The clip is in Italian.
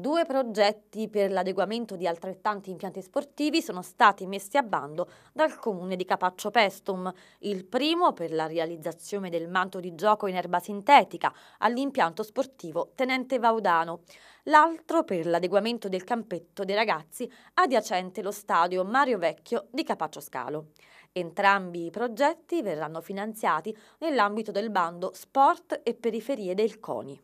Due progetti per l'adeguamento di altrettanti impianti sportivi sono stati messi a bando dal comune di Capaccio Pestum. Il primo per la realizzazione del manto di gioco in erba sintetica all'impianto sportivo Tenente Vaudano. L'altro per l'adeguamento del campetto dei ragazzi adiacente lo stadio Mario Vecchio di Capaccio Scalo. Entrambi i progetti verranno finanziati nell'ambito del bando Sport e Periferie del CONI.